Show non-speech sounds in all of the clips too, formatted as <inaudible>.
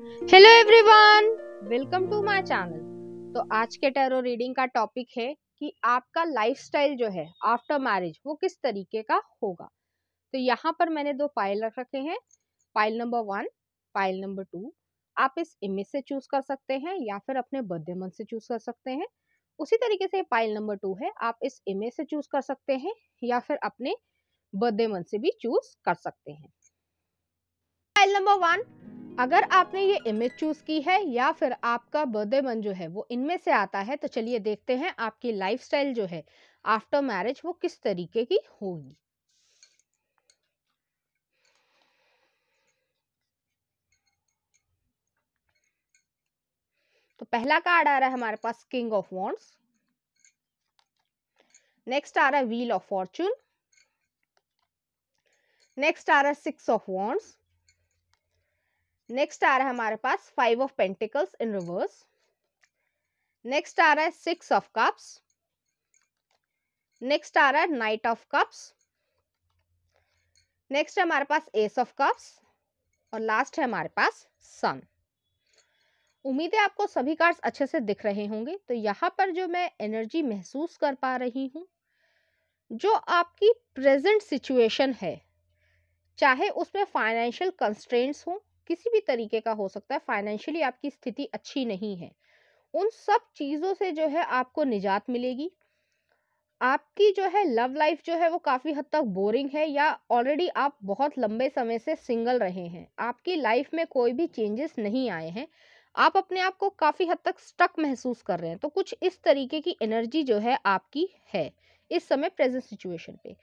hello everyone welcome to my channel तो आज के टैरो रीडिंग का टॉपिक है कि आपका लाइफस्टाइल जो है आफ्टर मैरिज वो किस तरीके का होगा तो यहाँ पर मैंने दो पाइल रख रखे हैं pile number one pile number two आप इस इमेज से चूज कर सकते हैं या फिर अपने बर्थडे मंथ से चूज कर सकते हैं उसी तरीके से पाइल नंबर टू है आप इस इमेज से चूज कर सकते हैं या फिर अपने बर्थडे मंथ से भी चूज कर सकते हैं पाइल नंबर वन अगर आपने ये इमेज चूज की है या फिर आपका बर्थडे मन जो है वो इनमें से आता है तो चलिए देखते हैं आपकी लाइफस्टाइल जो है आफ्टर मैरिज वो किस तरीके की होगी तो पहला कार्ड आ रहा है हमारे पास किंग ऑफ वॉन्ड्स नेक्स्ट आ रहा है व्हील ऑफ फॉर्चून नेक्स्ट आ रहा है सिक्स ऑफ वॉन्ड्स नेक्स्ट आ रहा है हमारे पास five of pentacles in reverse next आ रहा है सिक्स ऑफ कप्स नेक्स्ट आ रहा है नाइट ऑफ कप्स नेक्स्ट है हमारे पास एस ऑफ कप्स और लास्ट है हमारे पास सन उम्मीद है आपको सभी कार्ड्स अच्छे से दिख रहे होंगे तो यहाँ पर जो मैं एनर्जी महसूस कर पा रही हूँ जो आपकी प्रेजेंट सिचुएशन है चाहे उसमें फाइनेंशियल कंस्ट्रेंट्स हों किसी भी तरीके का हो सकता है फाइनेंशियली आपकी स्थिति अच्छी नहीं है उन सब चीज़ों से जो है आपको निजात मिलेगी आपकी जो है लव लाइफ जो है वो काफ़ी हद तक बोरिंग है या ऑलरेडी आप बहुत लंबे समय से सिंगल रहे हैं आपकी लाइफ में कोई भी चेंजेस नहीं आए हैं आप अपने आप को काफ़ी हद तक स्टक महसूस कर रहे हैं तो कुछ इस तरीके की एनर्जी जो है आपकी है इस समय प्रेजेंट सिचुएशन पे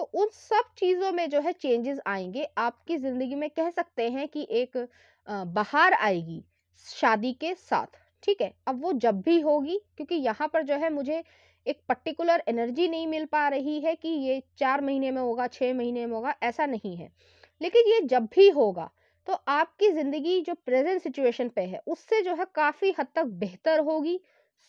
तो उन सब चीज़ों में जो है चेंजेस आएंगे आपकी ज़िंदगी में कह सकते हैं कि एक बहार आएगी शादी के साथ ठीक है अब वो जब भी होगी क्योंकि यहाँ पर जो है मुझे एक पर्टिकुलर एनर्जी नहीं मिल पा रही है कि ये चार महीने में होगा छः महीने में होगा ऐसा नहीं है लेकिन ये जब भी होगा तो आपकी ज़िंदगी जो प्रेजेंट सिचुएशन पे है उससे जो है काफ़ी हद तक बेहतर होगी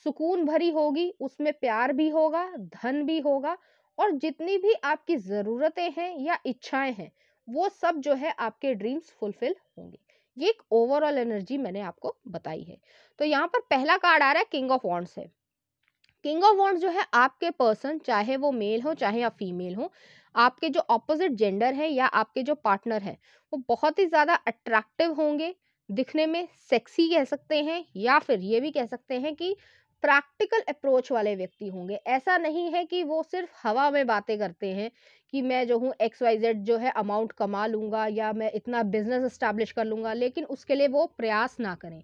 सुकून भरी होगी उसमें प्यार भी होगा धन भी होगा और जितनी भी आपकी ज़रूरतें हैं या इच्छाएं हैं वो सब जो है आपके ड्रीम्स फुलफिल होंगे ये एक ओवरऑल एनर्जी मैंने आपको बताई है तो यहाँ पर पहला कार्ड आ रहा है किंग ऑफ वॉन्ट्स है किंग ऑफ वॉन्ट्स जो है आपके पर्सन चाहे वो मेल हो चाहे आप फीमेल हो आपके जो ऑपोजिट जेंडर है या आपके जो पार्टनर है वो बहुत ही ज़्यादा अट्रैक्टिव होंगे दिखने में सेक्सी कह सकते हैं या फिर ये भी कह सकते हैं कि प्रैक्टिकल अप्रोच वाले व्यक्ति होंगे ऐसा नहीं है कि वो सिर्फ हवा में बातें करते हैं कि मैं जो हूँ एक्स वाई जेड जो है अमाउंट कमा लूँगा या मैं इतना बिजनेस इस्टेब्लिश कर लूँगा लेकिन उसके लिए वो प्रयास ना करें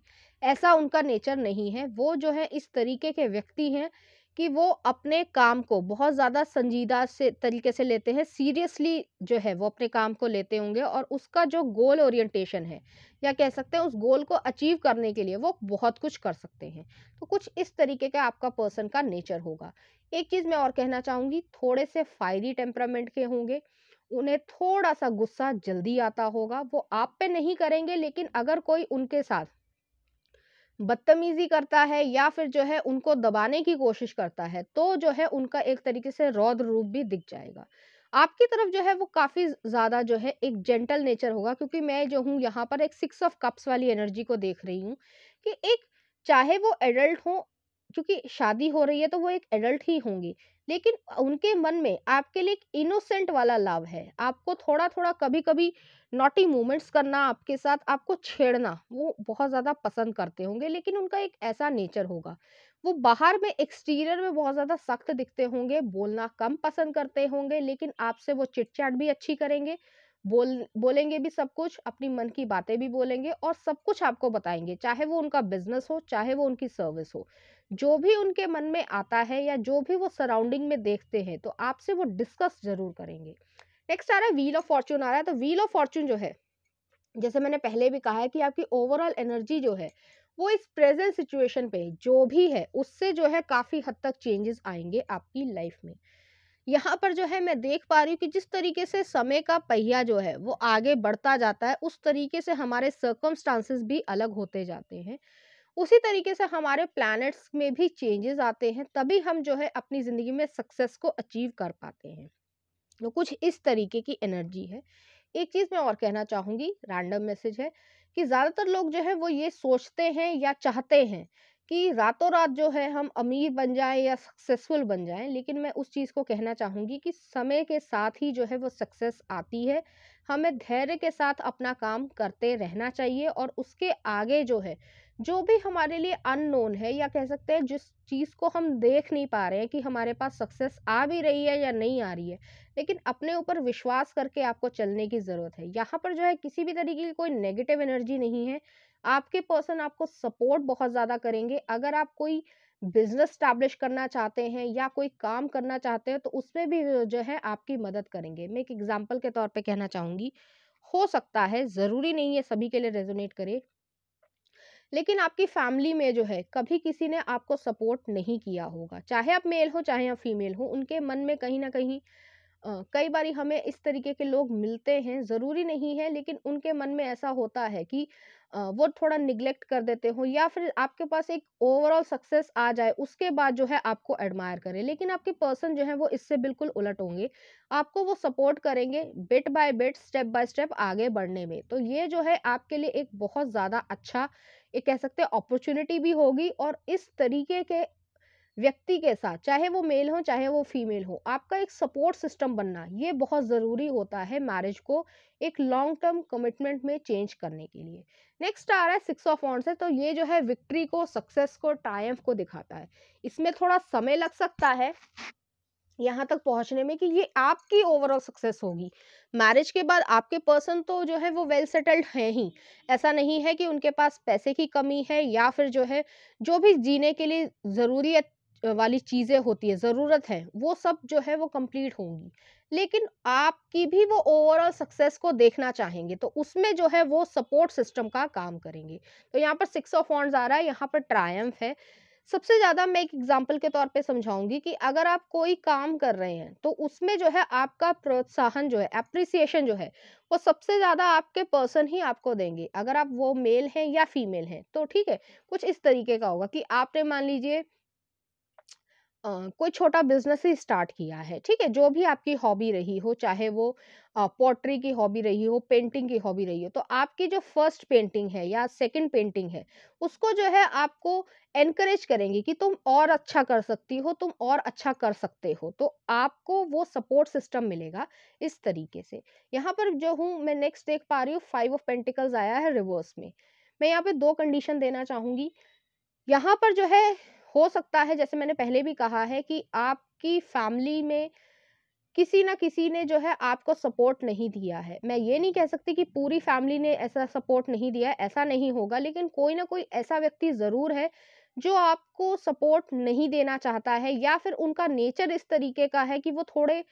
ऐसा उनका नेचर नहीं है वो जो है इस तरीके के व्यक्ति हैं कि वो अपने काम को बहुत ज़्यादा संजीदा से तरीके से लेते हैं सीरियसली जो है वो अपने काम को लेते होंगे और उसका जो गोल ओरिएंटेशन है या कह सकते हैं उस गोल को अचीव करने के लिए वो बहुत कुछ कर सकते हैं तो कुछ इस तरीके का आपका पर्सन का नेचर होगा एक चीज़ मैं और कहना चाहूँगी थोड़े से फायरी टेम्परामेंट के होंगे उन्हें थोड़ा सा गुस्सा जल्दी आता होगा वो आप पे नहीं करेंगे लेकिन अगर कोई उनके साथ बदतमीज़ी करता है या फिर जो है उनको दबाने की कोशिश करता है तो जो है उनका एक तरीके से रौद्र रूप भी दिख जाएगा आपकी तरफ जो है वो काफ़ी ज़्यादा जो है एक जेंटल नेचर होगा क्योंकि मैं जो हूँ यहाँ पर एक सिक्स ऑफ कप्स वाली एनर्जी को देख रही हूँ कि एक चाहे वो एडल्ट हो क्योंकि शादी हो रही है तो वो एक एडल्ट ही होंगी लेकिन उनके मन में आपके लिए एक इनोसेंट वाला लाभ है आपको थोड़ा थोड़ा कभी कभी नॉटी मूवमेंट्स करना आपके साथ आपको छेड़ना वो बहुत ज़्यादा पसंद करते होंगे लेकिन उनका एक ऐसा नेचर होगा वो बाहर में एक्सटीरियर में बहुत ज़्यादा सख्त दिखते होंगे बोलना कम पसंद करते होंगे लेकिन आपसे वो चिट चैट भी अच्छी करेंगे बोल बोलेंगे भी सब कुछ अपनी मन की बातें भी बोलेंगे और सब कुछ आपको बताएंगे चाहे वो उनका बिजनेस हो चाहे वो उनकी सर्विस हो जो भी उनके मन में आता है या जो भी वो सराउंडिंग में देखते हैं तो आपसे वो डिस्कस जरूर करेंगे नेक्स्ट आ रहा है व्हील ऑफ फॉर्चून आ रहा है तो व्हील ऑफ फॉर्चून जो है जैसे मैंने पहले भी कहा है कि आपकी ओवरऑल एनर्जी जो है वो इस प्रेजेंट सिचुएशन पे जो भी है उससे जो है काफ़ी हद तक चेंजेस आएंगे आपकी लाइफ में यहाँ पर जो है मैं देख पा रही हूँ कि जिस तरीके से समय का पहिया जो है वो आगे बढ़ता जाता है उस तरीके से हमारे सर्कमस्टांसेस भी अलग होते जाते हैं उसी तरीके से हमारे प्लैनेट्स में भी चेंजेस आते हैं तभी हम जो है अपनी ज़िंदगी में सक्सेस को अचीव कर पाते हैं तो कुछ इस तरीके की एनर्जी है एक चीज़ मैं और कहना चाहूँगी रैंडम मैसेज है कि ज़्यादातर लोग जो है वो ये सोचते हैं या चाहते हैं कि रातों रात जो है हम अमीर बन जाएं या सक्सेसफुल बन जाएं लेकिन मैं उस चीज़ को कहना चाहूँगी कि समय के साथ ही जो है वो सक्सेस आती है हमें धैर्य के साथ अपना काम करते रहना चाहिए और उसके आगे जो है जो भी हमारे लिए अननोन है या कह सकते हैं जिस चीज़ को हम देख नहीं पा रहे हैं कि हमारे पास सक्सेस आ भी रही है या नहीं आ रही है लेकिन अपने ऊपर विश्वास करके आपको चलने की ज़रूरत है यहाँ पर जो है किसी भी तरीके की कोई नेगेटिव एनर्जी नहीं है आपके पर्सन आपको सपोर्ट बहुत ज़्यादा करेंगे अगर आप कोई बिजनेस स्टैब्लिश करना चाहते हैं या कोई काम करना चाहते हैं तो उसमें भी जो है आपकी मदद करेंगे मैं एक एग्जाम्पल के तौर पर कहना चाहूँगी हो सकता है ज़रूरी नहीं है सभी के लिए रेजोनेट करे लेकिन आपकी फैमिली में जो है कभी किसी ने आपको सपोर्ट नहीं किया होगा चाहे आप मेल हो चाहे आप फीमेल हो उनके मन में कहीं ना कहीं कई बार हमें इस तरीके के लोग मिलते हैं ज़रूरी नहीं है लेकिन उनके मन में ऐसा होता है कि वो थोड़ा निग्लेक्ट कर देते हो या फिर आपके पास एक ओवरऑल सक्सेस आ जाए उसके बाद जो है आपको एडमायर करें लेकिन आपके पर्सन जो है वो इससे बिल्कुल उलट होंगे आपको वो सपोर्ट करेंगे bit by bit step by step आगे बढ़ने में तो ये जो है आपके लिए एक बहुत ज़्यादा अच्छा एक कह सकते हैं अपॉर्चुनिटी भी होगी और इस तरीके के व्यक्ति के साथ चाहे वो मेल हो चाहे वो फीमेल हो आपका एक सपोर्ट सिस्टम बनना ये बहुत ज़रूरी होता है मैरिज को एक लॉन्ग टर्म कमिटमेंट में चेंज करने के लिए नेक्स्ट आ रहा है सिक्स ऑफ ऑन से तो ये जो है विक्ट्री को सक्सेस को ट्रायम्फ को दिखाता है इसमें थोड़ा समय लग सकता है यहाँ तक पहुँचने में कि ये आपकी ओवरऑल सक्सेस होगी मैरिज के बाद आपके पर्सन तो जो है वो वेल सेटल्ड हैं ही ऐसा नहीं है कि उनके पास पैसे की कमी है या फिर जो है जो भी जीने के लिए जरूरी वाली चीज़ें होती है ज़रूरत है वो सब जो है वो कंप्लीट होंगी लेकिन आपकी भी वो ओवरऑल सक्सेस को देखना चाहेंगे तो उसमें जो है वो सपोर्ट सिस्टम का काम करेंगे तो यहाँ पर सिक्स ऑफ ऑन्स आ रहा है यहाँ पर ट्रायम्फ है सबसे ज़्यादा मैं एक एग्जाम्पल के तौर पे समझाऊंगी कि अगर आप कोई काम कर रहे हैं तो उसमें जो है आपका प्रोत्साहन जो है अप्रिसिएशन जो है वो सबसे ज़्यादा आपके पर्सन ही आपको देंगे अगर आप वो मेल हैं या फीमेल हैं तो ठीक है कुछ इस तरीके का होगा कि आपने मान लीजिए कोई छोटा बिजनेस ही स्टार्ट किया है ठीक है जो भी आपकी हॉबी रही हो चाहे वो पॉटरी की हॉबी रही हो पेंटिंग की हॉबी रही हो तो आपकी जो फर्स्ट पेंटिंग है या सेकंड पेंटिंग है उसको जो है आपको एनकरेज करेंगे कि तुम और अच्छा कर सकती हो तुम और अच्छा कर सकते हो तो आपको वो सपोर्ट सिस्टम मिलेगा इस तरीके से यहाँ पर जो हूँ मैं नेक्स्ट देख पा रही हूँ फाइव ऑफ पेंटिकल्स आया है रिवर्स में मैं यहाँ पे दो कंडीशन देना चाहूंगी यहाँ पर जो है हो सकता है जैसे मैंने पहले भी कहा है कि आपकी फैमिली में किसी ना किसी ने जो है आपको सपोर्ट नहीं दिया है मैं ये नहीं कह सकती कि पूरी फैमिली ने ऐसा सपोर्ट नहीं दिया है ऐसा नहीं होगा लेकिन कोई ना कोई ऐसा व्यक्ति ज़रूर है जो आपको सपोर्ट नहीं देना चाहता है या फिर उनका नेचर इस तरीके का है कि वो थोड़े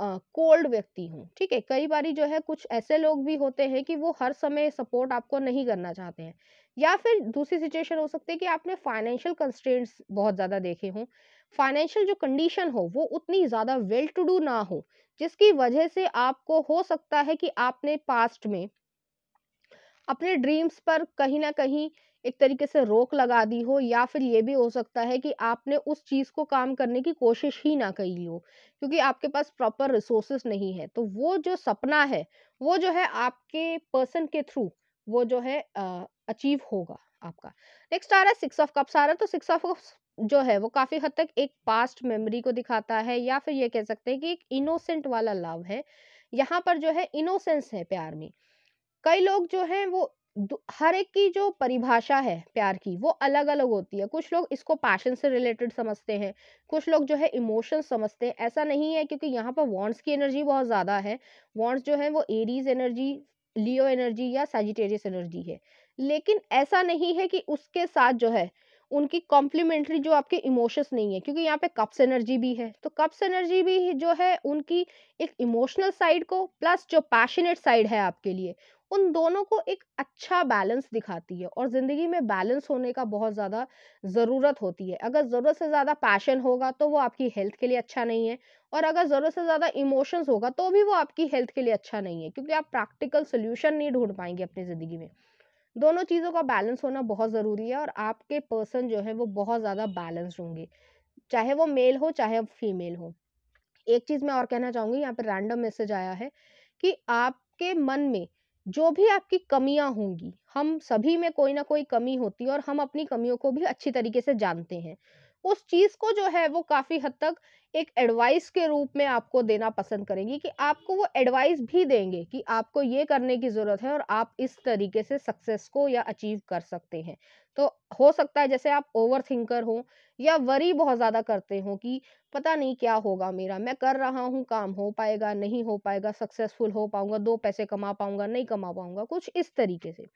कोल्ड uh, व्यक्ति हूँ ठीक है कई बार जो है कुछ ऐसे लोग भी होते हैं कि वो हर समय सपोर्ट आपको नहीं करना चाहते हैं या फिर दूसरी सिचुएशन हो सकती है कि आपने फाइनेंशियल कंस्ट्रेंट्स बहुत ज़्यादा देखे हों फाइनेंशियल जो कंडीशन हो वो उतनी ज़्यादा वेल टू डू ना हो जिसकी वजह से आपको हो सकता है कि आपने पास्ट में अपने ड्रीम्स पर कहीं ना कहीं एक तरीके से रोक लगा दी हो या फिर ये भी हो सकता है कि आपने उस चीज़ को काम करने की कोशिश ही ना की हो क्योंकि आपके पास प्रॉपर रिसोर्सेस नहीं है तो वो जो सपना है वो जो है आपके पर्सन के थ्रू वो जो है अचीव होगा आपका नेक्स्ट आ रहा है सिक्स ऑफ कप्स आ रहा है तो सिक्स ऑफ कप्स जो है वो काफ़ी हद तक एक पास्ट मेमोरी को दिखाता है या फिर ये कह सकते हैं कि एक इनोसेंट वाला लव है यहाँ पर जो है इनोसेंस है प्यार में कई लोग जो है वो हर एक की जो परिभाषा है प्यार की वो अलग अलग होती है कुछ लोग इसको पैशन से रिलेटेड समझते हैं कुछ लोग जो है इमोशन समझते हैं ऐसा नहीं है क्योंकि यहाँ पर वॉन्ट्स की एनर्जी बहुत ज़्यादा है वॉन्ट्स जो है वो एरीज एनर्जी लियो एनर्जी या सेजिटेरियस एनर्जी है लेकिन ऐसा नहीं है कि उसके साथ जो है उनकी कॉम्प्लीमेंट्री जो आपके इमोशंस नहीं है क्योंकि यहाँ पे कप्स एनर्जी भी है तो कप्स एनर्जी भी जो है उनकी एक इमोशनल साइड को प्लस जो पैशनेट साइड है आपके लिए उन दोनों को एक अच्छा बैलेंस दिखाती है और ज़िंदगी में बैलेंस होने का बहुत ज़्यादा ज़रूरत होती है अगर ज़रूरत से ज़्यादा पैशन होगा तो वो आपकी हेल्थ के लिए अच्छा नहीं है और अगर ज़रूरत से ज़्यादा इमोशंस होगा तो भी वो आपकी हेल्थ के लिए अच्छा नहीं है क्योंकि आप प्रैक्टिकल सोल्यूशन नहीं ढूंढ पाएंगे अपनी ज़िंदगी में दोनों चीज़ों का बैलेंस होना बहुत ज़रूरी है और आपके पर्सन जो है वो बहुत ज़्यादा बैलेंस होंगे चाहे वो मेल हो चाहे फीमेल हो एक चीज़ मैं और कहना चाहूँगी यहाँ पर रैंडम मैसेज आया है कि आपके मन में जो भी आपकी कमियां होंगी हम सभी में कोई ना कोई कमी होती है और हम अपनी कमियों को भी अच्छी तरीके से जानते हैं उस चीज को जो है वो काफी हद तक एक एडवाइस के रूप में आपको देना पसंद करेंगी कि आपको वो एडवाइस भी देंगे कि आपको ये करने की जरूरत है और आप इस तरीके से सक्सेस को या अचीव कर सकते हैं तो हो सकता है जैसे आप ओवर थिंकर हो या वरी बहुत ज़्यादा करते हो कि पता नहीं क्या होगा मेरा मैं कर रहा हूँ काम हो पाएगा नहीं हो पाएगा सक्सेसफुल हो पाऊंगा दो पैसे कमा पाऊंगा नहीं कमा पाऊंगा कुछ इस तरीके से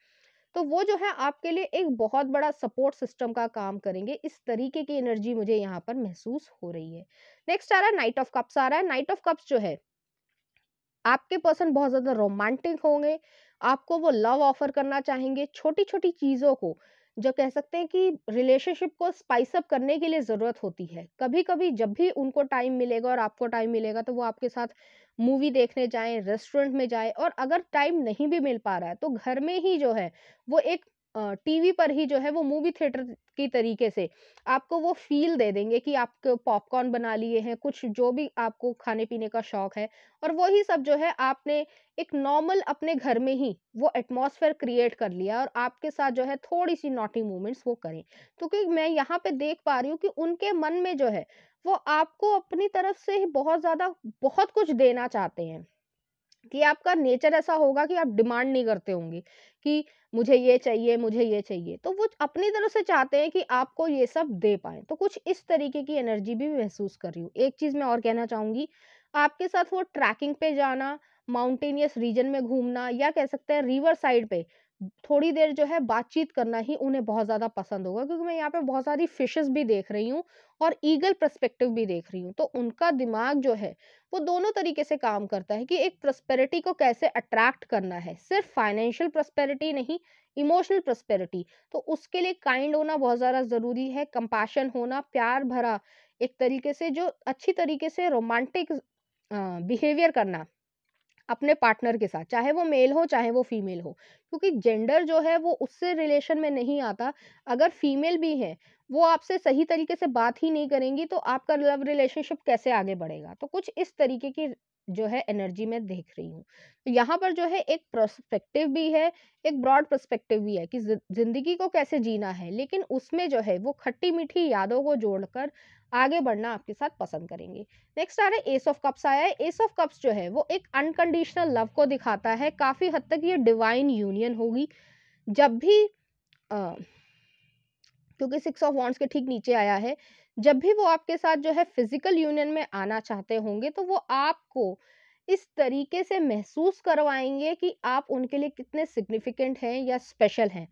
तो वो जो है आपके लिए एक बहुत बड़ा सपोर्ट सिस्टम का काम करेंगे इस तरीके की एनर्जी मुझे यहाँ पर महसूस हो रही है नेक्स्ट आ रहा है नाइट ऑफ कप्स आ रहा है नाइट ऑफ कप्स जो है आपके पर्सन बहुत ज़्यादा रोमांटिक होंगे आपको वो लव ऑफर करना चाहेंगे छोटी छोटी चीज़ों को जो कह सकते हैं कि रिलेशनशिप को स्पाइसअप करने के लिए ज़रूरत होती है कभी कभी जब भी उनको टाइम मिलेगा और आपको टाइम मिलेगा तो वो आपके साथ मूवी देखने जाएं रेस्टोरेंट में जाएं और अगर टाइम नहीं भी मिल पा रहा है तो घर में ही जो है वो एक टीवी पर ही जो है वो मूवी थिएटर की तरीके से आपको वो फील दे देंगे कि आप पॉपकॉर्न बना लिए हैं कुछ जो भी आपको खाने पीने का शौक है और वही सब जो है आपने एक नॉर्मल अपने घर में ही वो एटमॉस्फेयर क्रिएट कर लिया और आपके साथ जो है थोड़ी सी नॉटी मोमेंट्स वो करें तो क्योंकि मैं यहाँ पे देख पा रही हूँ कि उनके मन में जो है वो आपको अपनी तरफ से ही बहुत ज़्यादा बहुत कुछ देना चाहते हैं कि आपका नेचर ऐसा होगा कि आप डिमांड नहीं करते होंगे कि मुझे ये चाहिए मुझे ये चाहिए तो वो अपनी तरफ से चाहते हैं कि आपको ये सब दे पाए तो कुछ इस तरीके की एनर्जी भी महसूस कर रही हूँ एक चीज़ मैं और कहना चाहूँगी आपके साथ वो ट्रैकिंग पे जाना माउंटेनियस रीजन में घूमना या कह सकते हैं रिवर साइड पे थोड़ी देर जो है बातचीत करना ही उन्हें बहुत ज़्यादा पसंद होगा क्योंकि मैं यहाँ पे बहुत सारी फिशेस भी देख रही हूँ और ईगल प्रस्पेक्टिव भी देख रही हूँ तो उनका दिमाग जो है वो दोनों तरीके से काम करता है कि एक प्रस्पेरिटी को कैसे अट्रैक्ट करना है सिर्फ फाइनेंशियल प्रस्पेरिटी नहीं इमोशनल प्रस्पेरिटी तो उसके लिए काइंड होना बहुत ज़्यादा ज़रूरी है कंपैशन होना प्यार भरा एक तरीके से जो अच्छी तरीके से रोमांटिक बिहेवियर करना अपने पार्टनर के साथ चाहे वो मेल हो चाहे वो फीमेल हो क्योंकि जेंडर जो है वो उससे रिलेशन में नहीं आता अगर फीमेल भी है वो आपसे सही तरीके से बात ही नहीं करेंगी तो आपका लव रिलेशनशिप कैसे आगे बढ़ेगा तो कुछ इस तरीके की जो है एनर्जी में देख रही हूँ तो यहाँ पर जो है एक प्रोस्पेक्टिव भी है एक ब्रॉड प्रोस्पेक्टिव भी है कि जिंदगी को कैसे जीना है लेकिन उसमें जो है वो खट्टी मीठी यादों को जोड़कर आगे बढ़ना आपके साथ पसंद करेंगे नेक्स्ट आ रहा है एस ऑफ कप्स आया है एस ऑफ कप्स जो है वो एक अनकंडीशनल लव को दिखाता है काफ़ी हद तक ये डिवाइन यूनियन होगी जब भी आ, क्योंकि सिक्स ऑफ वॉन्ट्स के ठीक नीचे आया है जब भी वो आपके साथ जो है फिजिकल यूनियन में आना चाहते होंगे तो वो आपको इस तरीके से महसूस करवाएंगे कि आप उनके लिए कितने सिग्निफिकेंट हैं या स्पेशल हैं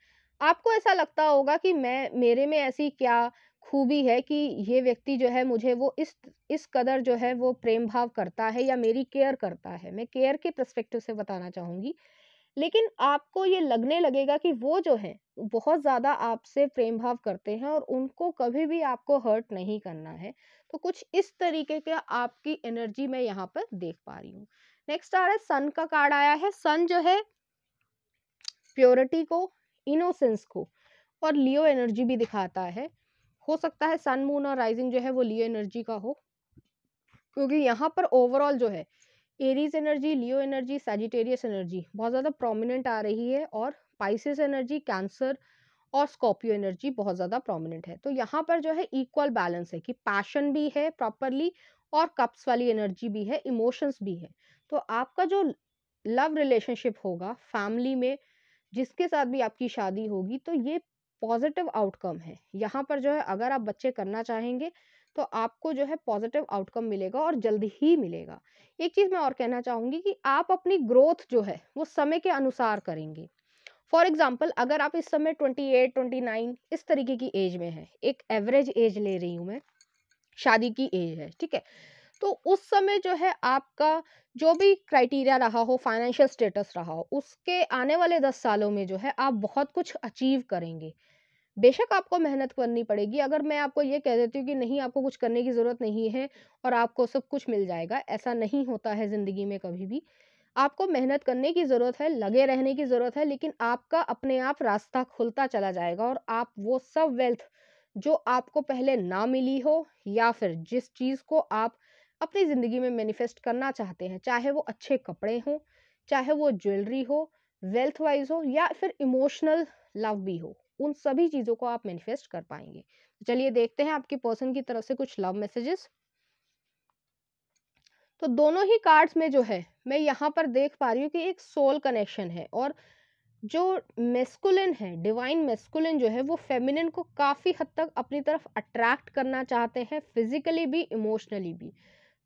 आपको ऐसा लगता होगा कि मैं मेरे में ऐसी क्या खूबी है कि ये व्यक्ति जो है मुझे वो इस इस कदर जो है वो प्रेम भाव करता है या मेरी केयर करता है मैं केयर के प्रस्पेक्टिव से बताना चाहूँगी लेकिन आपको ये लगने लगेगा कि वो जो है बहुत ज़्यादा आपसे प्रेम भाव करते हैं और उनको कभी भी आपको हर्ट नहीं करना है तो कुछ इस तरीके के आपकी एनर्जी मैं यहाँ पर देख पा रही हूँ नेक्स्ट आ रहा है सन का कार्ड आया है सन जो है प्योरिटी को इनोसेंस को और लियो एनर्जी भी दिखाता है हो सकता है सन मून और राइजिंग जो है वो लियो एनर्जी का हो क्योंकि यहाँ पर ओवरऑल जो है Aries energy Leo energy Sagittarius energy बहुत ज़्यादा प्रोमिनेंट आ रही है और पाइसिस एनर्जी कैंसर और स्कॉर्पियो एनर्जी बहुत ज़्यादा प्रोमिनेंट है तो यहाँ पर जो है इक्वल बैलेंस है कि पैशन भी है प्रॉपरली और कप्स वाली एनर्जी भी है इमोशंस भी है तो आपका जो लव रिलेशनशिप होगा फैमिली में जिसके साथ भी आपकी शादी होगी तो ये पॉजिटिव आउटकम है यहाँ पर जो है अगर आप बच्चे करना चाहेंगे तो आपको जो है पॉजिटिव आउटकम मिलेगा और जल्दी ही मिलेगा एक चीज़ मैं और कहना चाहूँगी कि आप अपनी ग्रोथ जो है वो समय के अनुसार करेंगे फॉर एग्जाम्पल अगर आप इस समय ट्वेंटी एट ट्वेंटी नाइन इस तरीके की एज में है एक एवरेज एज ले रही हूँ मैं शादी की एज है ठीक है तो उस समय जो है आपका जो भी क्राइटेरिया रहा हो फाइनेंशियल स्टेटस रहा हो उसके आने वाले दस सालों में जो है आप बहुत कुछ अचीव करेंगे बेशक आपको मेहनत करनी पड़ेगी अगर मैं आपको ये कह देती हूँ कि नहीं आपको कुछ करने की ज़रूरत नहीं है और आपको सब कुछ मिल जाएगा ऐसा नहीं होता है ज़िंदगी में कभी भी आपको मेहनत करने की ज़रूरत है लगे रहने की ज़रूरत है लेकिन आपका अपने आप रास्ता खुलता चला जाएगा और आप वो सब वेल्थ जो आपको पहले ना मिली हो या फिर जिस चीज़ को आप अपनी ज़िंदगी में मैनिफेस्ट करना चाहते हैं चाहे वो अच्छे कपड़े हों चाहे वो ज्वेलरी हो वेल्थ वाइज हो या फिर इमोशनल लव भी हो उन सभी चीज़ों को आप मैनिफेस्ट कर पाएंगे तो चलिए देखते हैं आपके पर्सन की तरफ से कुछ लव मैसेजेस तो दोनों ही कार्ड्स में जो है मैं यहाँ पर देख पा रही हूँ कि एक सोल कनेक्शन है और जो मेस्कुलिन है डिवाइन मेस्कुलिन जो है वो फेमिनिन को काफ़ी हद तक अपनी तरफ अट्रैक्ट करना चाहते हैं फिजिकली भी इमोशनली भी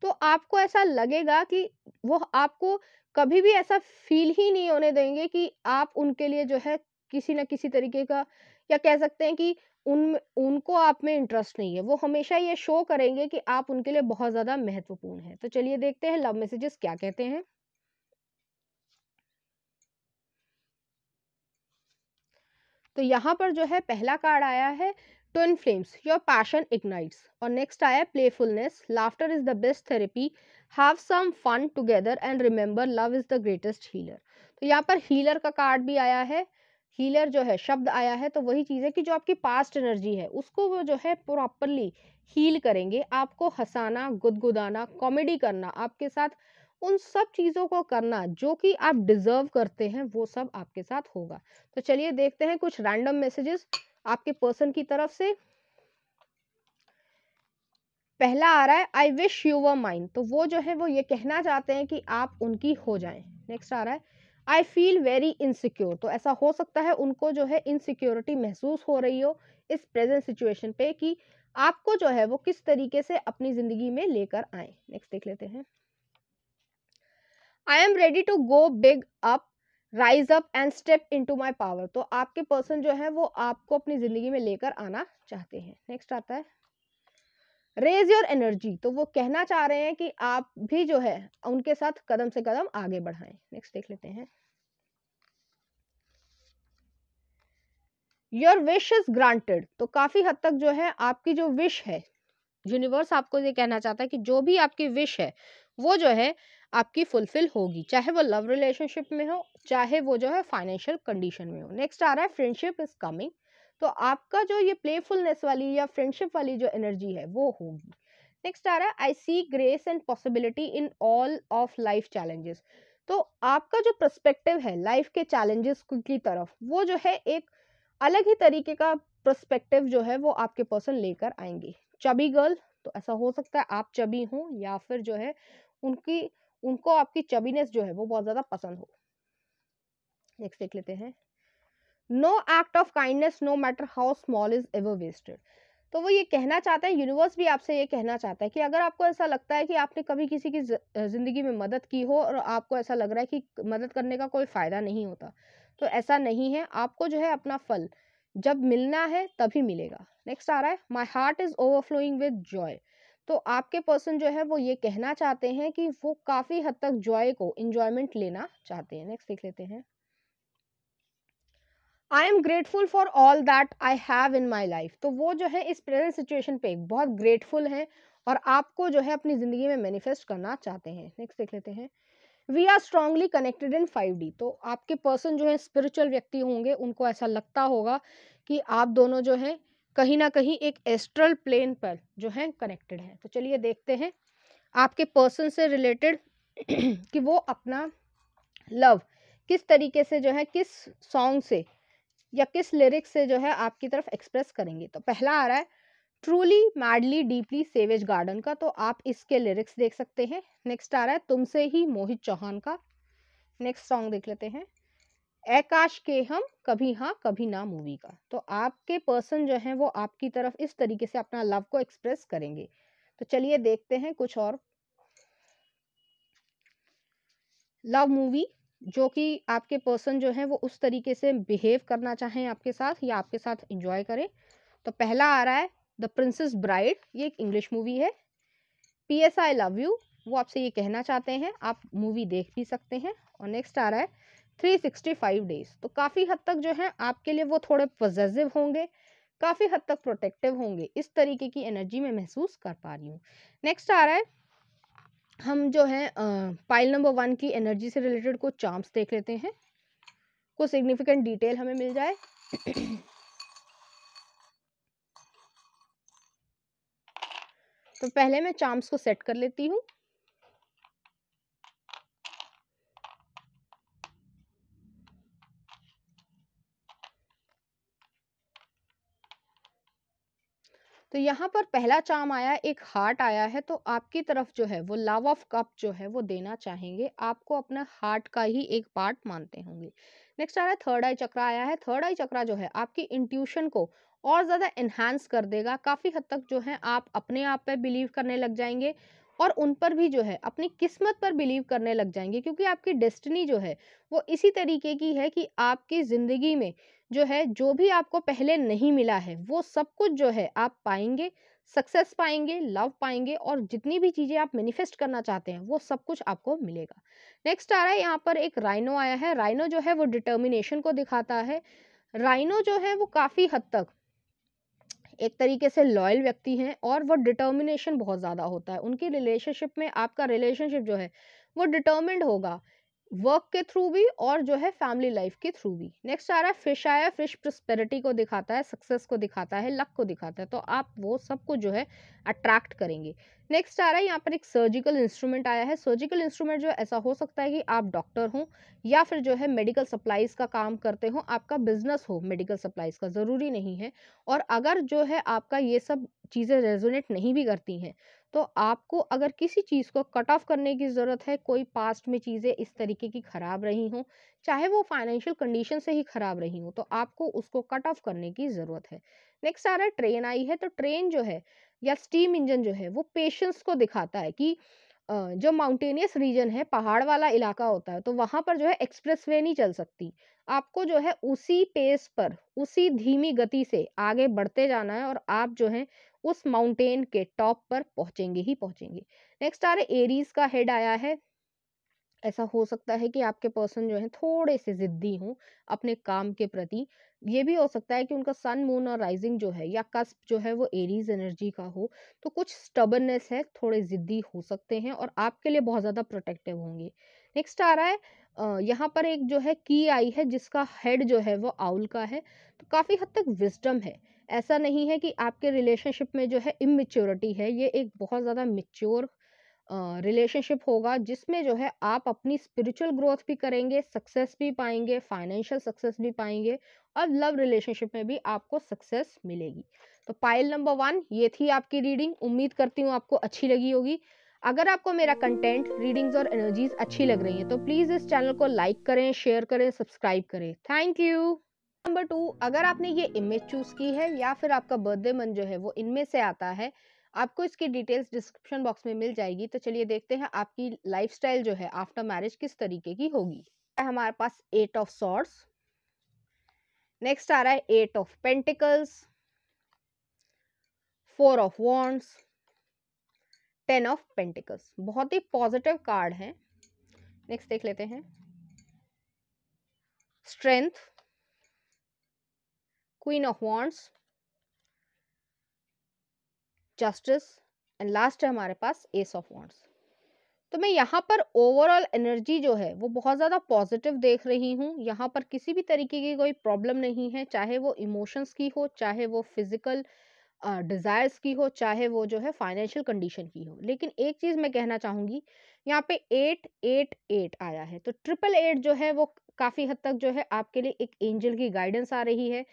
तो आपको ऐसा लगेगा कि वो आपको कभी भी ऐसा फील ही नहीं होने देंगे कि आप उनके लिए जो है किसी ना किसी तरीके का या कह सकते हैं कि उन उनको आप में इंटरेस्ट नहीं है वो हमेशा ये शो करेंगे कि आप उनके लिए बहुत ज़्यादा महत्वपूर्ण हैं तो चलिए देखते हैं लव मैसेजेस क्या कहते हैं तो यहाँ पर जो है पहला कार्ड आया है twin flames your passion ignites और नेक्स्ट आया playfulness laughter is the best therapy have some fun together and remember love is the greatest healer तो यहाँ पर हीलर का कार्ड भी आया है हीलर जो है शब्द आया है तो वही चीज़ है कि जो आपकी पास्ट एनर्जी है उसको वो जो है प्रॉपरली हील करेंगे आपको हंसाना गुदगुदाना कॉमेडी करना आपके साथ उन सब चीज़ों को करना जो कि आप डिज़र्व करते हैं वो सब आपके साथ होगा तो चलिए देखते हैं कुछ रैंडम मैसेजेस आपके पर्सन की तरफ से पहला आ रहा है I wish you were mind तो वो जो है वो ये कहना चाहते हैं कि आप उनकी हो जाएं नेक्स्ट आ रहा है आई फील वेरी इनसिक्योर तो ऐसा हो सकता है उनको जो है इनसिक्योरिटी महसूस हो रही हो इस प्रेजेंट सिचुएशन पे कि आपको जो है वो किस तरीके से अपनी ज़िंदगी में लेकर आए नेक्स्ट देख लेते हैं I am ready to go big up rise up and step into my power तो आपके पर्सन जो है वो आपको अपनी ज़िंदगी में लेकर आना चाहते हैं नेक्स्ट आता है रेज योर एनर्जी तो वो कहना चाह रहे हैं कि आप भी जो है उनके साथ कदम से कदम आगे बढ़ाएं नेक्स्ट देख लेते हैं योर विश इज ग्रांटेड तो काफी हद तक जो है आपकी जो विश है यूनिवर्स आपको ये कहना चाहता है कि जो भी आपकी विश है वो जो है आपकी फुलफिल होगी चाहे वो लव रिलेशनशिप में हो चाहे वो जो है फाइनेंशियल कंडीशन में हो नेक्स्ट आ रहा है फ्रेंडशिप इज कमिंग तो आपका जो ये प्लेफुलनेस वाली या फ्रेंडशिप वाली जो एनर्जी है वो होगी नेक्स्ट आ रहा है I see grace and possibility in all of life challenges तो आपका जो प्रस्पेक्टिव है लाइफ के चैलेंजेस की तरफ वो जो है एक अलग ही तरीके का प्रस्पेक्टिव जो है वो आपके पर्सन लेकर आएंगे चबी गर्ल तो ऐसा हो सकता है आप चबी हो या फिर जो है उनकी उनको आपकी चबीनेस जो है वो बहुत ज़्यादा पसंद हो नेक्स्ट देख लेते हैं no act of kindness no matter how small is ever wasted तो वो ये कहना चाहता है यूनिवर्स भी आपसे ये कहना चाहता है कि अगर आपको ऐसा लगता है कि आपने कभी किसी की ज़िंदगी में मदद की हो और आपको ऐसा लग रहा है कि मदद करने का कोई फ़ायदा नहीं होता तो ऐसा नहीं है आपको जो है अपना फल जब मिलना है तभी मिलेगा नेक्स्ट आ रहा है my heart is overflowing with joy तो आपके पर्सन जो है वो ये कहना चाहते हैं कि वो काफ़ी हद तक जॉय को इन्जॉयमेंट लेना चाहते हैं नेक्स्ट देख लेते हैं I am grateful for all that I have in my life तो वो जो है इस प्रेजेंट सिचुएशन पे बहुत ग्रेटफुल हैं और आपको जो है अपनी ज़िंदगी में मैनिफेस्ट करना चाहते हैं नेक्स्ट देख लेते हैं we are strongly connected in five D तो आपके पर्सन जो है स्पिरिचुअल व्यक्ति होंगे उनको ऐसा लगता होगा कि आप दोनों जो हैं कहीं ना कहीं एक एस्ट्रल प्लेन पर जो है कनेक्टेड हैं तो चलिए देखते हैं आपके पर्सन से रिलेटेड <clears throat> कि वो अपना लव किस तरीके से जो है किस सॉन्ग से या किस लिरिक्स से जो है आपकी तरफ एक्सप्रेस करेंगे तो पहला आ रहा है truly madly deeply Savage Garden का तो आप इसके लिरिक्स देख सकते हैं नेक्स्ट आ रहा है तुमसे ही मोहित चौहान का नेक्स्ट सॉन्ग देख लेते हैं एकाश के हम कभी हाँ कभी ना मूवी का तो आपके पर्सन जो हैं वो आपकी तरफ इस तरीके से अपना लव को एक्सप्रेस करेंगे तो चलिए देखते हैं कुछ और लव मूवी जो कि आपके पर्सन जो है वो उस तरीके से बिहेव करना चाहें आपके साथ या आपके साथ इंजॉय करें तो पहला आ रहा है द प्रिंसेस ब्राइड ये एक इंग्लिश मूवी है P S I love you वो आपसे ये कहना चाहते हैं आप मूवी देख भी सकते हैं और नेक्स्ट आ रहा है थ्री सिक्सटी फाइव डेज तो काफ़ी हद तक जो है आपके लिए वो थोड़े पॉजिटिव होंगे काफ़ी हद तक प्रोटेक्टिव होंगे इस तरीके की एनर्जी मैं महसूस कर पा रही हूँ नेक्स्ट आ रहा है हम जो है पाइल नंबर वन की एनर्जी से रिलेटेड कुछ चार्म्स देख लेते हैं कुछ सिग्निफिकेंट डिटेल हमें मिल जाए तो पहले मैं चाम्स को सेट कर लेती हूँ तो यहाँ पर पहला चाम आया एक हार्ट आया है तो आपकी तरफ जो है वो लव ऑफ कप जो है वो देना चाहेंगे आपको अपना हार्ट का ही एक पार्ट मानते होंगे नेक्स्ट आ रहा है थर्ड आई चक्र आया है थर्ड आई चक्र जो है आपकी इंट्यूशन को और ज़्यादा इन्हांस कर देगा काफ़ी हद तक जो है आप अपने आप पर बिलीव करने लग जाएंगे और उन पर भी जो है अपनी किस्मत पर बिलीव करने लग जाएंगे क्योंकि आपकी डेस्टिनी जो है वो इसी तरीके की है कि आपकी ज़िंदगी में जो है जो भी आपको पहले नहीं मिला है वो सब कुछ जो है आप पाएंगे सक्सेस पाएंगे लव पाएंगे और जितनी भी चीज़ें आप मैनिफेस्ट करना चाहते हैं वो सब कुछ आपको मिलेगा नेक्स्ट आ रहा है यहाँ पर एक राइनो आया है राइनो जो है वो डिटर्मिनेशन को दिखाता है राइनो जो है वो काफ़ी हद तक एक तरीके से लॉयल व्यक्ति हैं और वो डिटर्मिनेशन बहुत ज़्यादा होता है उनकी रिलेशनशिप में आपका रिलेशनशिप जो है वो डिटर्मिंड होगा वर्क के थ्रू भी और जो है फैमिली लाइफ के थ्रू भी नेक्स्ट आ रहा है फिश आया फिश प्रस्पेरिटी को दिखाता है सक्सेस को दिखाता है लक को दिखाता है तो आप वो सबको जो है अट्रैक्ट करेंगे नेक्स्ट आ रहा है यहाँ पर एक सर्जिकल इंस्ट्रूमेंट आया है सर्जिकल इंस्ट्रूमेंट जो ऐसा हो सकता है कि आप डॉक्टर हो या फिर जो है मेडिकल सप्लाईज का काम करते हो आपका बिजनेस हो मेडिकल सप्लाईज का ज़रूरी नहीं है और अगर जो है आपका ये सब चीज़ें रेजोनेट नहीं भी करती हैं तो आपको अगर किसी चीज़ को कट ऑफ करने की ज़रूरत है कोई पास्ट में चीज़ें इस तरीके की ख़राब रही हों चाहे वो फाइनेंशियल कंडीशन से ही ख़राब रही हों तो आपको उसको कट ऑफ करने की ज़रूरत है नेक्स्ट आ रहा है ट्रेन आई है तो ट्रेन जो है या स्टीम इंजन जो है वो पेशेंस को दिखाता है कि जो माउंटेनियस रीजन है पहाड़ वाला इलाका होता है तो वहाँ पर जो है एक्सप्रेस वे नहीं चल सकती आपको जो है उसी पेस पर उसी धीमी गति से आगे बढ़ते जाना है और आप जो है उस माउंटेन के टॉप पर पहुंचेंगे ही पहुंचेंगे नेक्स्ट आ रहा है एरीज का हेड आया है ऐसा हो सकता है कि आपके पर्सन जो है थोड़े से ज़िद्दी हों अपने काम के प्रति ये भी हो सकता है कि उनका सन मून और राइजिंग जो है या कस्प जो है वो एरीज एनर्जी का हो तो कुछ स्टबननेस है थोड़े ज़िद्दी हो सकते हैं और आपके लिए बहुत ज़्यादा प्रोटेक्टिव होंगे नेक्स्ट आ रहा है यहाँ पर एक जो है की आई है जिसका हेड जो है वो आउल का है तो काफ़ी हद तक विजडम है ऐसा नहीं है कि आपके रिलेशनशिप में जो है इमेच्योरिटी है ये एक बहुत ज़्यादा मेच्योर रिलेशनशिप होगा जिसमें जो है आप अपनी स्पिरिचुअल ग्रोथ भी करेंगे सक्सेस भी पाएंगे फाइनेंशियल सक्सेस भी पाएंगे और लव रिलेशनशिप में भी आपको सक्सेस मिलेगी तो पाइल नंबर वन ये थी आपकी रीडिंग उम्मीद करती हूँ आपको अच्छी लगी होगी अगर आपको मेरा कंटेंट रीडिंग्स और एनर्जीज अच्छी लग रही है तो प्लीज़ इस चैनल को लाइक करें शेयर करें सब्सक्राइब करें थैंक यू नंबर टू अगर आपने ये इमेज चूज की है या फिर आपका बर्थडे मन जो है वो इनमें से आता है आपको इसकी डिटेल्स डिस्क्रिप्शन बॉक्स में मिल जाएगी तो चलिए देखते हैं आपकी लाइफ जो है आफ्टर मैरिज किस तरीके की होगी हमारे पास एट ऑफ सॉर्ट्स नेक्स्ट आ रहा है eight of pentacles four of wands ten of pentacles बहुत ही पॉजिटिव कार्ड है नेक्स्ट देख लेते हैं strength Queen of Wands, justice and last है हमारे पास एस ऑफ वॉन्ट्स तो मैं यहाँ पर ओवरऑल एनर्जी जो है वो बहुत ज़्यादा पॉजिटिव देख रही हूँ यहाँ पर किसी भी तरीके की कोई प्रॉब्लम नहीं है चाहे वो इमोशंस की हो चाहे वो फिज़िकल डिज़ायर्स uh, की हो चाहे वो जो है फाइनेंशियल कंडीशन की हो लेकिन एक चीज़ मैं कहना चाहूँगी यहाँ पे एट एट एट आया है तो ट्रिपल एट जो है वो काफ़ी हद तक जो है आपके लिए एक एंजल की गाइडेंस आ रही है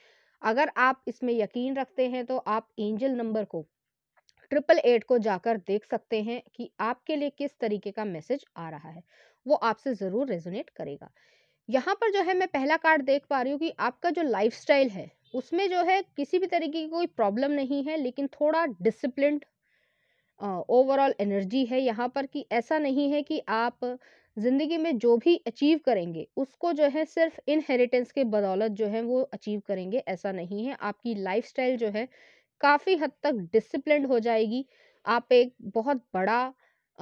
अगर आप इसमें यकीन रखते हैं तो आप एंजल नंबर को ट्रिपल एट को जाकर देख सकते हैं कि आपके लिए किस तरीके का मैसेज आ रहा है वो आपसे ज़रूर रेजोनेट करेगा यहाँ पर जो है मैं पहला कार्ड देख पा रही हूँ कि आपका जो लाइफ है उसमें जो है किसी भी तरीके की कोई प्रॉब्लम नहीं है लेकिन थोड़ा डिसिप्लिन ओवरऑल एनर्जी है यहाँ पर कि ऐसा नहीं है कि आप ज़िंदगी में जो भी अचीव करेंगे उसको जो है सिर्फ इनहेरिटेंस के बदौलत जो है वो अचीव करेंगे ऐसा नहीं है आपकी लाइफ जो है काफ़ी हद तक डिसिप्लिन हो जाएगी आप एक बहुत बड़ा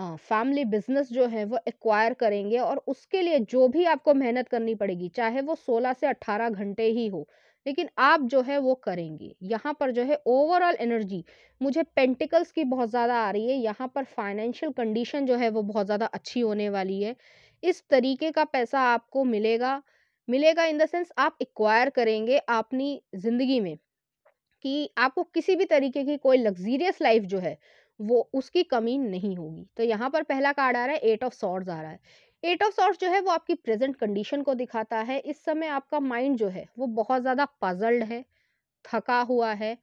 फैमिली बिजनेस जो है वो एक्वायर करेंगे और उसके लिए जो भी आपको मेहनत करनी पड़ेगी चाहे वो 16 से 18 घंटे ही हो लेकिन आप जो है वो करेंगे यहाँ पर जो है ओवरऑल एनर्जी मुझे पेंटिकल्स की बहुत ज़्यादा आ रही है यहाँ पर फाइनेंशियल कंडीशन जो है वो बहुत ज़्यादा अच्छी होने वाली है इस तरीके का पैसा आपको मिलेगा मिलेगा इन द सेंस आप एक्वायर करेंगे अपनी ज़िंदगी में कि आपको किसी भी तरीके की कोई लग्जीरियस लाइफ जो है वो उसकी कमी नहीं होगी तो यहाँ पर पहला कार्ड आ रहा है एट ऑफ सॉर्ड्स आ रहा है एट ऑफ सॉर्ट्स जो है वो आपकी प्रेजेंट कंडीशन को दिखाता है इस समय आपका माइंड जो है वो बहुत ज़्यादा पजल्ड है थका हुआ है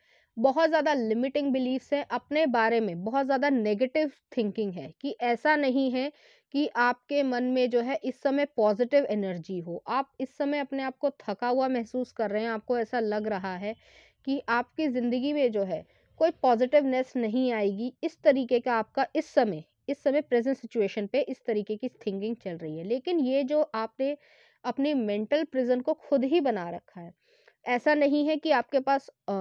बहुत ज़्यादा लिमिटिंग बिलीफ्स है अपने बारे में बहुत ज़्यादा नेगेटिव थिंकिंग है कि ऐसा नहीं है कि आपके मन में जो है इस समय पॉजिटिव एनर्जी हो आप इस समय अपने आप को थका हुआ महसूस कर रहे हैं आपको ऐसा लग रहा है कि आपकी ज़िंदगी में जो है कोई पॉजिटिवनेस नहीं आएगी इस तरीके का आपका इस समय इस समय प्रेजेंट सिचुएशन पे इस तरीके की थिंकिंग चल रही है लेकिन ये जो आपने अपने मेंटल प्रिजन को खुद ही बना रखा है ऐसा नहीं है कि आपके पास आ,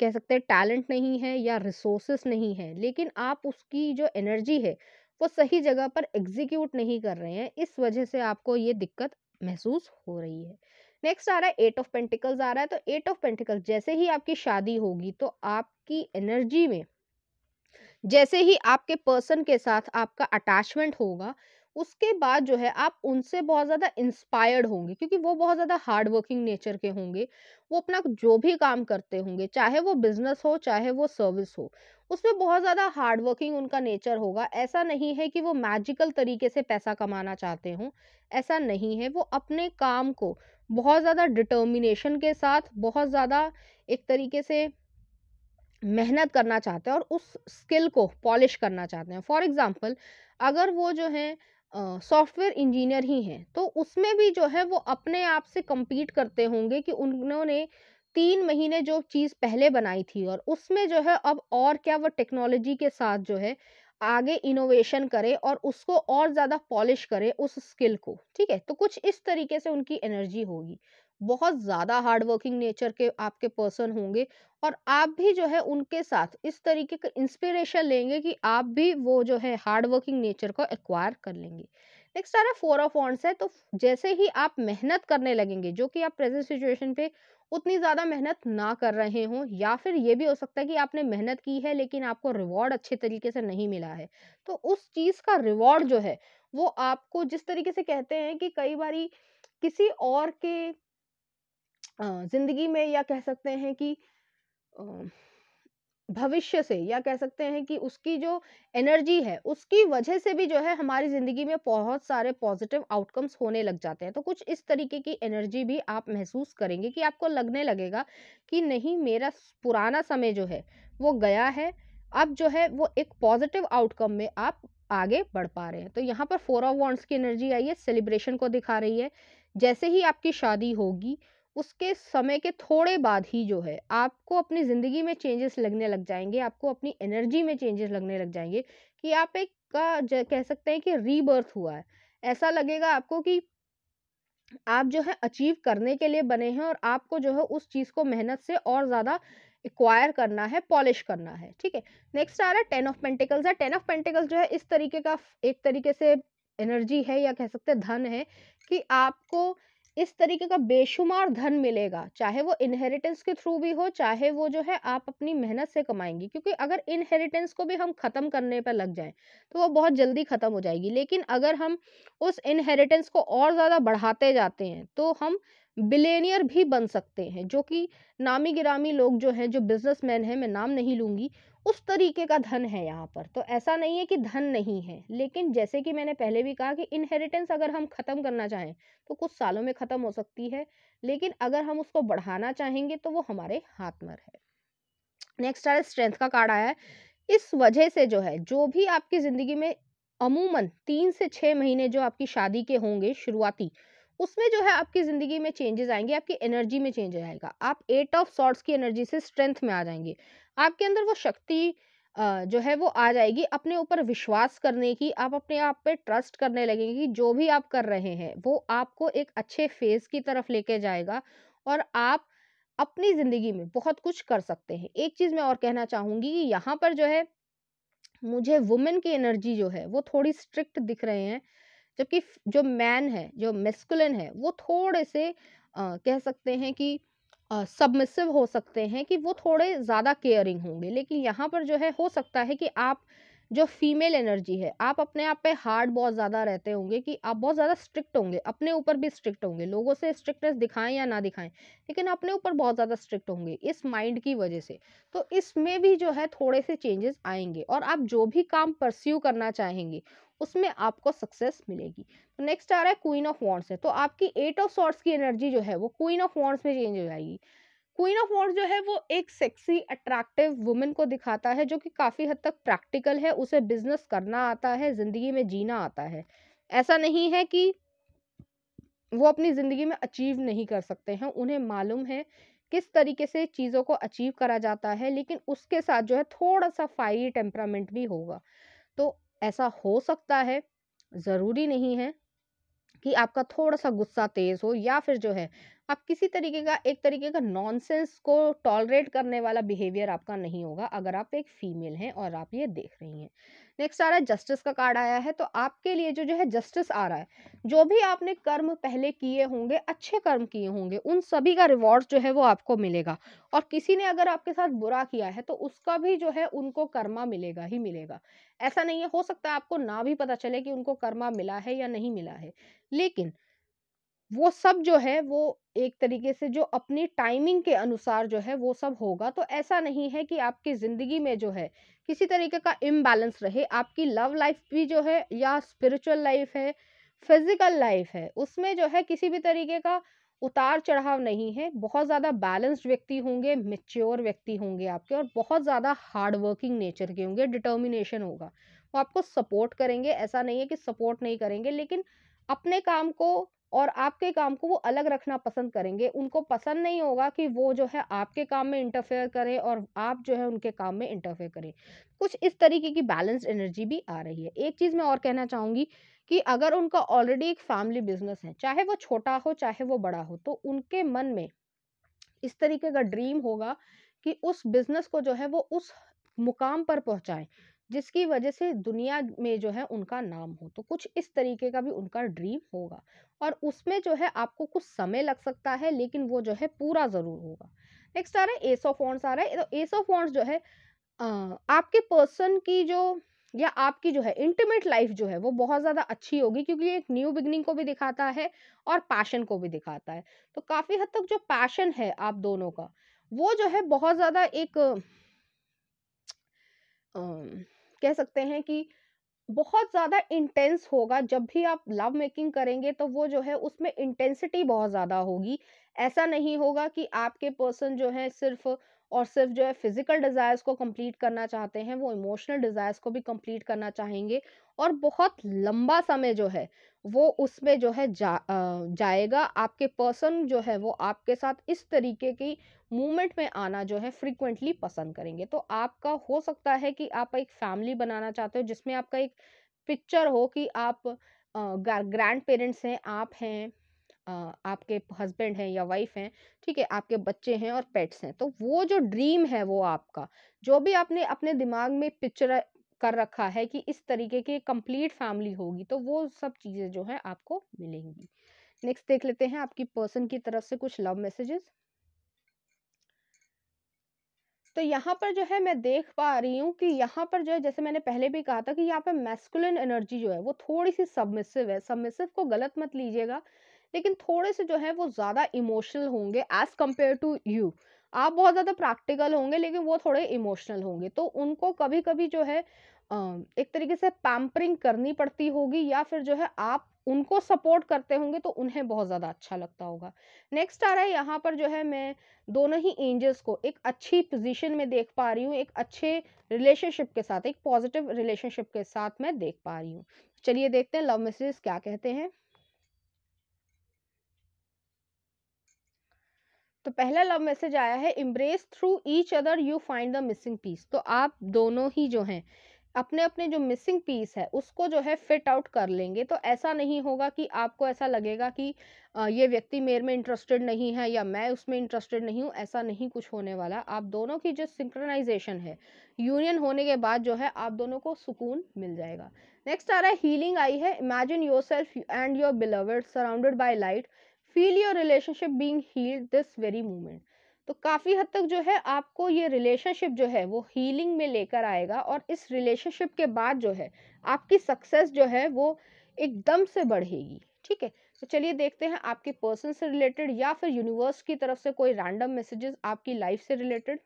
कह सकते हैं टैलेंट नहीं है या रिसोर्सेस नहीं है लेकिन आप उसकी जो एनर्जी है वो सही जगह पर एग्जीक्यूट नहीं कर रहे हैं इस वजह से आपको ये दिक्कत महसूस हो रही है नेक्स्ट आ रहा है एट ऑफ पेंटिकल्स आ रहा है तो एट ऑफ पेंटिकल्स जैसे ही आपकी शादी होगी तो आपकी एनर्जी में जैसे ही आपके पर्सन के साथ आपका अटैचमेंट होगा उसके बाद जो है आप उनसे बहुत ज़्यादा इंस्पायर्ड होंगे क्योंकि वो बहुत ज़्यादा हार्ड वर्किंग नेचर के होंगे वो अपना जो भी काम करते होंगे चाहे वो बिजनेस हो चाहे वो सर्विस हो उसमें बहुत ज़्यादा हार्ड वर्किंग उनका नेचर होगा ऐसा नहीं है कि वो मैजिकल तरीके से पैसा कमाना चाहते हों ऐसा नहीं है वो अपने काम को बहुत ज़्यादा डिटर्मिनेशन के साथ बहुत ज़्यादा एक तरीके से मेहनत करना चाहते हैं और उस स्किल को पॉलिश करना चाहते हैं फॉर एग्ज़ाम्पल अगर वो जो है सॉफ्टवेयर uh, इंजीनियर ही हैं तो उसमें भी जो है वो अपने आप से कम्पीट करते होंगे कि उन्होंने तीन महीने जो चीज़ पहले बनाई थी और उसमें जो है अब और क्या वो टेक्नोलॉजी के साथ जो है आगे इनोवेशन करे और उसको और ज़्यादा पॉलिश करे उस स्किल को ठीक है तो कुछ इस तरीके से उनकी एनर्जी होगी बहुत ज़्यादा हार्डवर्किंग नेचर के आपके पर्सन होंगे और आप भी जो है उनके साथ इस तरीके का इंस्पिरेशन लेंगे कि आप भी वो जो है हार्डवर्किंग नेचर को एक्वायर कर लेंगे नेक्स्ट आ रहा फोर ऑफ ऑन्स है तो जैसे ही आप मेहनत करने लगेंगे जो कि आप प्रेजेंट सिचुएशन पे उतनी ज़्यादा मेहनत ना कर रहे हों या फिर ये भी हो सकता है कि आपने मेहनत की है लेकिन आपको रिवॉर्ड अच्छे तरीके से नहीं मिला है तो उस चीज़ का रिवॉर्ड जो है वो आपको जिस तरीके से कहते हैं कि कई बारी किसी और के ज़िंदगी में या कह सकते हैं कि भविष्य से या कह सकते हैं कि उसकी जो एनर्जी है उसकी वजह से भी जो है हमारी ज़िंदगी में बहुत सारे पॉजिटिव आउटकम्स होने लग जाते हैं तो कुछ इस तरीके की एनर्जी भी आप महसूस करेंगे कि आपको लगने लगेगा कि नहीं मेरा पुराना समय जो है वो गया है अब जो है वो एक पॉजिटिव आउटकम में आप आगे बढ़ पा रहे हैं तो यहाँ पर फोर ऑफ वॉन्ट्स की एनर्जी आई है सेलिब्रेशन को दिखा रही है जैसे ही आपकी शादी होगी उसके समय के थोड़े बाद ही जो है आपको अपनी ज़िंदगी में चेंजेस लगने लग जाएंगे आपको अपनी एनर्जी में चेंजेस लगने लग जाएंगे कि आप एक का कह सकते हैं कि रीबर्थ हुआ है ऐसा लगेगा आपको कि आप जो है अचीव करने के लिए बने हैं और आपको जो है उस चीज़ को मेहनत से और ज़्यादा एक्वायर करना है पॉलिश करना है ठीक है नेक्स्ट आ रहा है टेन ऑफ पेंटिकल्स है टेन ऑफ पेंटिकल्स जो है इस तरीके का एक तरीके से एनर्जी है या कह सकते हैं धन है कि आपको इस तरीके का बेशुमार धन मिलेगा चाहे वो इनहेरिटेंस के थ्रू भी हो चाहे वो जो है आप अपनी मेहनत से कमाएंगी क्योंकि अगर इनहेरिटेंस को भी हम ख़त्म करने पर लग जाएं तो वो बहुत जल्दी ख़त्म हो जाएगी लेकिन अगर हम उस इनहेरिटेंस को और ज़्यादा बढ़ाते जाते हैं तो हम बिलेनियर भी बन सकते हैं जो कि नामी गिरामी लोग जो हैं जो बिजनेसमैन हैं मैं नाम नहीं लूँगी उस तरीके का धन है यहाँ पर तो ऐसा नहीं है कि धन नहीं है लेकिन जैसे कि मैंने पहले भी कहा कि इनहेरिटेंस अगर हम ख़त्म करना चाहें तो कुछ सालों में ख़त्म हो सकती है लेकिन अगर हम उसको बढ़ाना चाहेंगे तो वो हमारे हाथ में है नेक्स्ट आया स्ट्रेंथ का कार्ड आया है इस वजह से जो है जो भी आपकी ज़िंदगी में अमूमन तीन से छः महीने जो आपकी शादी के होंगे शुरुआती उसमें जो है आपकी ज़िंदगी में चेंजेस आएंगे आपकी एनर्जी में चेंज आएगा आप एट ऑफ सॉर्ट्स की एनर्जी से स्ट्रेंथ में आ जाएंगे आपके अंदर वो शक्ति जो है वो आ जाएगी अपने ऊपर विश्वास करने की आप अपने आप पे ट्रस्ट करने लगेंगे कि जो भी आप कर रहे हैं वो आपको एक अच्छे फेज की तरफ लेके जाएगा और आप अपनी ज़िंदगी में बहुत कुछ कर सकते हैं एक चीज़ मैं और कहना चाहूँगी कि यहाँ पर जो है मुझे वुमेन की एनर्जी जो है वो थोड़ी स्ट्रिक्ट दिख रहे हैं जबकि जो मैन है जो मेस्कुलन है वो थोड़े से आ, कह सकते हैं कि सबमिसिव हो सकते हैं कि वो थोड़े ज़्यादा केयरिंग होंगे लेकिन यहाँ पर जो है हो सकता है कि आप जो फीमेल एनर्जी है आप अपने आप पे हार्ड बहुत ज़्यादा रहते होंगे कि आप बहुत ज़्यादा स्ट्रिक्ट होंगे अपने ऊपर भी स्ट्रिक्ट होंगे लोगों से स्ट्रिक्टनेस दिखाएं या ना दिखाएं लेकिन अपने ऊपर बहुत ज़्यादा स्ट्रिक्ट होंगे इस माइंड की वजह से तो इसमें भी जो है थोड़े से चेंजेस आएंगे और आप जो भी काम परस्यू करना चाहेंगे उसमें आपको सक्सेस मिलेगी तो नेक्स्ट आ रहा है क्वीन ऑफ वॉन्ट्स है तो आपकी एट ऑफ सॉर्ट्स की एनर्जी जो है वो क्वीन ऑफ वॉन्ट्स में चेंज हो जाएगी क्वीन ऑफ वॉन्ड जो है वो एक सेक्सी अट्रैक्टिव वुमेन को दिखाता है जो कि काफ़ी हद तक प्रैक्टिकल है उसे बिजनेस करना आता है ज़िंदगी में जीना आता है ऐसा नहीं है कि वो अपनी ज़िंदगी में अचीव नहीं कर सकते हैं उन्हें मालूम है किस तरीके से चीज़ों को अचीव करा जाता है लेकिन उसके साथ जो है थोड़ा सा फाइरी टेम्परामेंट भी होगा ऐसा हो सकता है ज़रूरी नहीं है कि आपका थोड़ा सा गुस्सा तेज़ हो या फिर जो है आप किसी तरीके का एक तरीके का नॉनसेंस को टॉलरेट करने वाला बिहेवियर आपका नहीं होगा अगर आप एक फीमेल हैं और आप ये देख रही हैं नेक्स्ट आ रहा है जस्टिस का कार्ड आया है तो आपके लिए जो जो है जस्टिस आ रहा है जो भी आपने कर्म पहले किए होंगे अच्छे कर्म किए होंगे उन सभी का रिवॉर्ड जो है वो आपको मिलेगा और किसी ने अगर आपके साथ बुरा किया है तो उसका भी जो है उनको कर्मा मिलेगा ही मिलेगा ऐसा नहीं है हो सकता है आपको ना भी पता चले कि उनको कर्मा मिला है या नहीं मिला है लेकिन वो सब जो है वो एक तरीके से जो अपनी टाइमिंग के अनुसार जो है वो सब होगा तो ऐसा नहीं है कि आपकी ज़िंदगी में जो है किसी तरीके का इम्बैलेंस रहे आपकी लव लाइफ भी जो है या स्पिरिचुअल लाइफ है फिजिकल लाइफ है उसमें जो है किसी भी तरीके का उतार चढ़ाव नहीं है बहुत ज़्यादा बैलेंस्ड व्यक्ति होंगे मेच्योर व्यक्ति होंगे आपके और बहुत ज़्यादा हार्डवर्किंग नेचर के होंगे डिटर्मिनेशन होगा वो आपको सपोर्ट करेंगे ऐसा नहीं है कि सपोर्ट नहीं करेंगे लेकिन अपने काम को और आपके काम को वो अलग रखना पसंद करेंगे उनको पसंद नहीं होगा कि वो जो है आपके काम में इंटरफेयर करें और आप जो है उनके काम में इंटरफेयर करें कुछ इस तरीके की बैलेंस्ड एनर्जी भी आ रही है एक चीज़ मैं और कहना चाहूँगी कि अगर उनका ऑलरेडी एक फैमिली बिजनेस है चाहे वो छोटा हो चाहे वो बड़ा हो तो उनके मन में इस तरीके का ड्रीम होगा कि उस बिजनेस को जो है वो उस मुकाम पर पहुंचाए जिसकी वजह से दुनिया में जो है उनका नाम हो तो कुछ इस तरीके का भी उनका ड्रीम होगा और उसमें जो है आपको कुछ समय लग सकता है लेकिन वो जो है पूरा ज़रूर होगा नेक्स्ट आ रहा है एस ऑफ वॉन्ट्स आ रहा है तो एस ऑफ वॉन्ट्स जो है आपके पर्सन की जो या आपकी जो है इंटीमेट लाइफ जो है वो बहुत ज़्यादा अच्छी होगी क्योंकि एक न्यू बिगनिंग को भी दिखाता है और पैशन को भी दिखाता है तो काफ़ी हद तक जो पैशन है आप दोनों का वो जो है बहुत ज़्यादा एक आ, कह सकते हैं कि बहुत ज़्यादा इंटेंस होगा जब भी आप लव मेकिंग करेंगे तो वो जो है उसमें इंटेंसिटी बहुत ज़्यादा होगी ऐसा नहीं होगा कि आपके पर्सन जो है सिर्फ और सिर्फ जो है फिजिकल डिज़ायर्स को कंप्लीट करना चाहते हैं वो इमोशनल डिज़ायर्स को भी कंप्लीट करना चाहेंगे और बहुत लंबा समय जो है वो उसमें जो है जा जाएगा आपके पर्सन जो है वो आपके साथ इस तरीके की मूवमेंट में आना जो है फ्रिक्वेंटली पसंद करेंगे तो आपका हो सकता है कि आप एक फैमिली बनाना चाहते हो जिसमें आपका एक पिक्चर हो कि आप ग्रैंड पेरेंट्स हैं आप हैं आपके हस्बैंड हैं या वाइफ हैं ठीक है आपके बच्चे हैं और पेट्स हैं तो वो जो ड्रीम है वो आपका जो भी आपने अपने दिमाग में पिक्चर कर रखा है कि इस तरीके की कंप्लीट फैमिली होगी तो वो सब चीज़ें जो है आपको मिलेंगी नेक्स्ट देख लेते हैं आपकी पर्सन की तरफ से कुछ लव मैसेजेस तो यहाँ पर जो है मैं देख पा रही हूँ कि यहाँ पर जो है जैसे मैंने पहले भी कहा था कि यहाँ पर मैस्कुलिन एनर्जी जो है वो थोड़ी सी सबमिसिव है सबमिसिव को गलत मत लीजिएगा लेकिन थोड़े से जो है वो ज़्यादा इमोशनल होंगे एज़ कम्पेयर टू यू आप बहुत ज़्यादा प्रैक्टिकल होंगे लेकिन वो थोड़े इमोशनल होंगे तो उनको कभी कभी जो है एक तरीके से पैम्परिंग करनी पड़ती होगी या फिर जो है आप उनको सपोर्ट करते होंगे तो उन्हें बहुत ज़्यादा अच्छा लगता होगा नेक्स्ट आ रहा है यहाँ पर जो है मैं दोनों ही एंजल्स को एक अच्छी पोजीशन में देख पा रही हूँ एक अच्छे रिलेशनशिप के साथ एक पॉजिटिव रिलेशनशिप के साथ मैं देख पा रही हूँ चलिए देखते हैं लव मैसेज क्या कहते हैं तो पहला लव मैसेज आया है embrace through each other you find the missing piece तो आप दोनों ही जो हैं अपने अपने जो मिसिंग पीस है उसको जो है फिट आउट कर लेंगे तो ऐसा नहीं होगा कि आपको ऐसा लगेगा कि ये व्यक्ति मेरे में इंटरेस्टेड नहीं है या मैं उसमें इंटरेस्टेड नहीं हूँ ऐसा नहीं कुछ होने वाला आप दोनों की जो सिंक्रनाइजेशन है यूनियन होने के बाद जो है आप दोनों को सुकून मिल जाएगा नेक्स्ट आ रहा है हीलिंग आई है imagine yourself and your beloved surrounded by light feel your relationship being healed this very moment तो काफ़ी हद तक जो है आपको ये रिलेशनशिप जो है वो हीलिंग में लेकर आएगा और इस रिलेशनशिप के बाद जो है आपकी सक्सेस जो है वो एकदम से बढ़ेगी ठीक है तो चलिए देखते हैं आपके पर्सन से रिलेटेड या फिर यूनिवर्स की तरफ से कोई रैंडम मैसेजेस आपकी लाइफ से रिलेटेड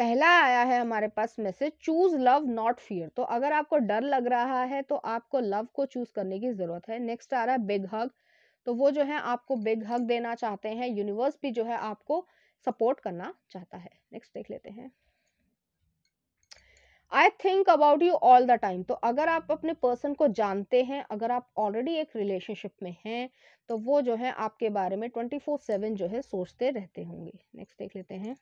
पहला आया है हमारे पास message choose love not fear तो अगर आपको डर लग रहा है तो आपको लव को चूज करने की जरूरत है नेक्स्ट आ रहा है बिग हग तो वो जो है आपको बिग हग देना चाहते हैं यूनिवर्स भी जो है आपको सपोर्ट करना चाहता है नेक्स्ट देख लेते हैं I think about you all the time तो अगर आप अपने पर्सन को जानते हैं अगर आप ऑलरेडी एक रिलेशनशिप में हैं तो वो जो है आपके बारे में ट्वेंटी फोर सेवन जो है सोचते रहते होंगे नेक्स्ट देख लेते हैं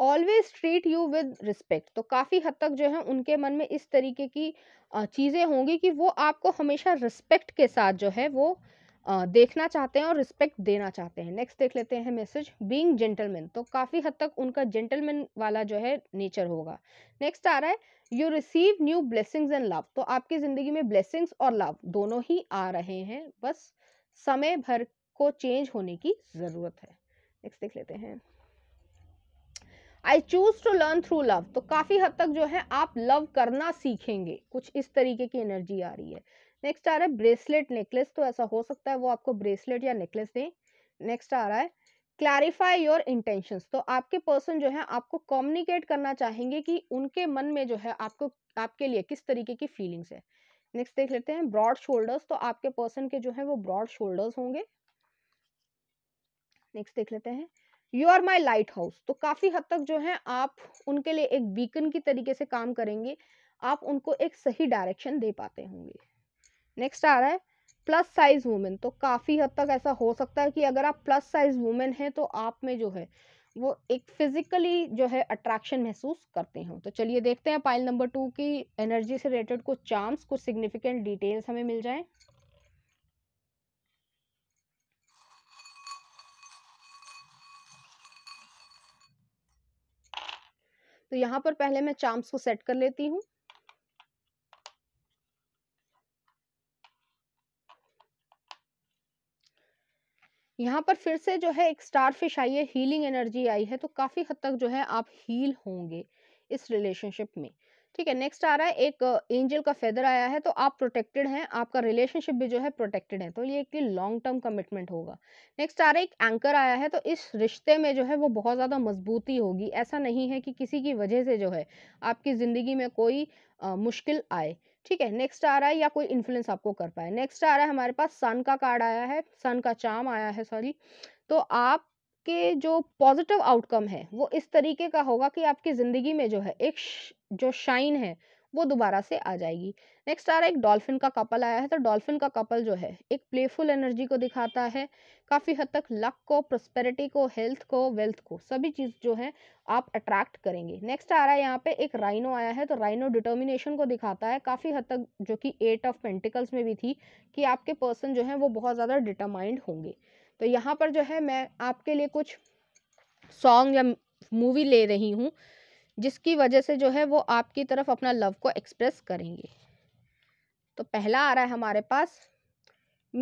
always treat you with respect तो काफ़ी हद तक जो है उनके मन में इस तरीके की चीज़ें होंगी कि वो आपको हमेशा रिस्पेक्ट के साथ जो है वो देखना चाहते हैं और रिस्पेक्ट देना चाहते हैं नेक्स्ट देख लेते हैं मैसेज बींग जेंटलमैन तो काफ़ी हद तक उनका जेंटलमैन वाला जो है नेचर होगा नेक्स्ट आ रहा है you receive new blessings and love तो आपकी ज़िंदगी में ब्लेसिंग्स और लव दोनों ही आ रहे हैं बस समय भर को चेंज होने की ज़रूरत है नेक्स्ट देख लेते हैं I choose to learn through love तो काफ़ी हद तक जो है आप लव करना सीखेंगे कुछ इस तरीके की एनर्जी आ रही है नेक्स्ट आ रहा है ब्रेसलेट नेकलेस तो ऐसा हो सकता है वो आपको ब्रेसलेट या नेकलेस दें नेक्स्ट आ रहा है क्लैरिफाई योर इंटेंशंस तो आपके पर्सन जो है आपको कम्युनिकेट करना चाहेंगे कि उनके मन में जो है आपको आपके लिए किस तरीके की फीलिंग्स है नेक्स्ट देख लेते हैं ब्रॉड शोल्डर्स तो आपके पर्सन के जो है वो ब्रॉड शोल्डर्स होंगे नेक्स्ट देख लेते हैं you are my lighthouse तो काफ़ी हद तक जो है आप उनके लिए एक बीकन की तरीके से काम करेंगे आप उनको एक सही डायरेक्शन दे पाते होंगे नेक्स्ट आ रहा है प्लस साइज वुमेन तो काफ़ी हद तक ऐसा हो सकता है कि अगर आप प्लस साइज वुमेन हैं तो आप में जो है वो एक फिजिकली जो है अट्रैक्शन महसूस करते हो तो चलिए देखते हैं पाइल नंबर टू की एनर्जी से रिलेटेड कुछ चार्म्स कुछ सिग्निफिकेंट डिटेल्स हमें मिल जाए तो यहाँ पर पहले मैं चाम्स को सेट कर लेती हूँ यहाँ पर फिर से जो है एक स्टार फिश आई है हीलिंग एनर्जी आई है तो काफ़ी हद तक जो है आप हील होंगे इस रिलेशनशिप में ठीक है नेक्स्ट आ रहा है एक एंजल का फेदर आया है तो आप प्रोटेक्टेड हैं आपका रिलेशनशिप भी जो है प्रोटेक्टेड है तो ये एक लॉन्ग टर्म कमिटमेंट होगा नेक्स्ट आ रहा है एक एंकर आया है तो इस रिश्ते में जो है वो बहुत ज़्यादा मजबूती होगी ऐसा नहीं है कि किसी की वजह से जो है आपकी ज़िंदगी में कोई आ, मुश्किल आए ठीक है नेक्स्ट आ रहा है या कोई इन्फ्लुएंस आपको कर पाए नेक्स्ट आ रहा है हमारे पास सन का कार्ड आया है सन का चाम आया है सॉरी तो आप के जो पॉजिटिव आउटकम है वो इस तरीके का होगा कि आपकी ज़िंदगी में जो है एक जो शाइन है वो दोबारा से आ जाएगी नेक्स्ट आ रहा है एक डॉल्फिन का कपल आया है तो डॉल्फिन का कपल जो है एक प्लेफुल एनर्जी को दिखाता है काफ़ी हद तक लक को प्रोस्पेरिटी को हेल्थ को वेल्थ को सभी चीज़ जो है आप अट्रैक्ट करेंगे नेक्स्ट आ रहा है यहाँ पे एक राइनो आया है तो राइनो डिटर्मिनेशन को दिखाता है काफ़ी हद तक जो कि एट ऑफ पेंटिकल्स में भी थी कि आपके पर्सन जो है वो बहुत ज़्यादा डिटरमाइंड होंगे तो यहाँ पर जो है मैं आपके लिए कुछ सॉन्ग या मूवी ले रही हूँ जिसकी वजह से जो है वो आपकी तरफ अपना लव को एक्सप्रेस करेंगे तो पहला आ रहा है हमारे पास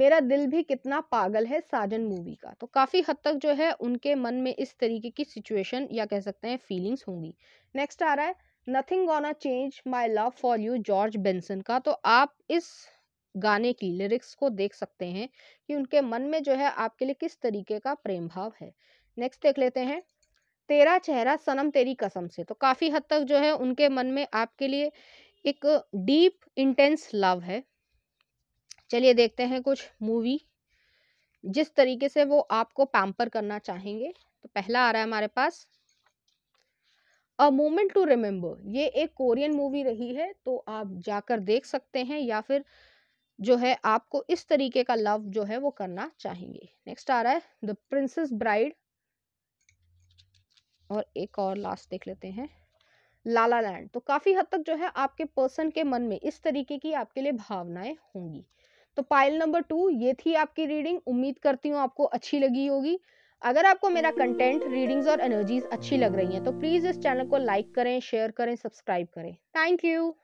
मेरा दिल भी कितना पागल है साजन मूवी का तो काफ़ी हद तक जो है उनके मन में इस तरीके की सिचुएशन या कह सकते हैं फीलिंग्स होंगी नेक्स्ट आ रहा है nothing gonna change my love for you George Benson का तो आप इस गाने की लिरिक्स को देख सकते हैं कि उनके मन में जो है आपके लिए किस तरीके का प्रेम भाव है नेक्स्ट देख लेते हैं तेरा चेहरा सनम तेरी कसम से तो काफ़ी हद तक जो है उनके मन में आपके लिए एक डीप इंटेंस लव है चलिए देखते हैं कुछ मूवी जिस तरीके से वो आपको पैम्पर करना चाहेंगे तो पहला आ रहा है हमारे पास अ मोमेंट टू रिमेम्बर ये एक कोरियन मूवी रही है तो आप जाकर देख सकते हैं या फिर जो है आपको इस तरीके का लव जो है वो करना चाहेंगे नेक्स्ट आ रहा है द प्रिंसेस ब्राइड और एक और लास्ट देख लेते हैं लाला लैंड तो काफ़ी हद तक जो है आपके पर्सन के मन में इस तरीके की आपके लिए भावनाएं होंगी तो पाइल नंबर टू ये थी आपकी रीडिंग उम्मीद करती हूँ आपको अच्छी लगी होगी अगर आपको मेरा कंटेंट रीडिंग्स और एनर्जीज अच्छी लग रही हैं तो प्लीज़ इस चैनल को लाइक करें शेयर करें सब्सक्राइब करें थैंक यू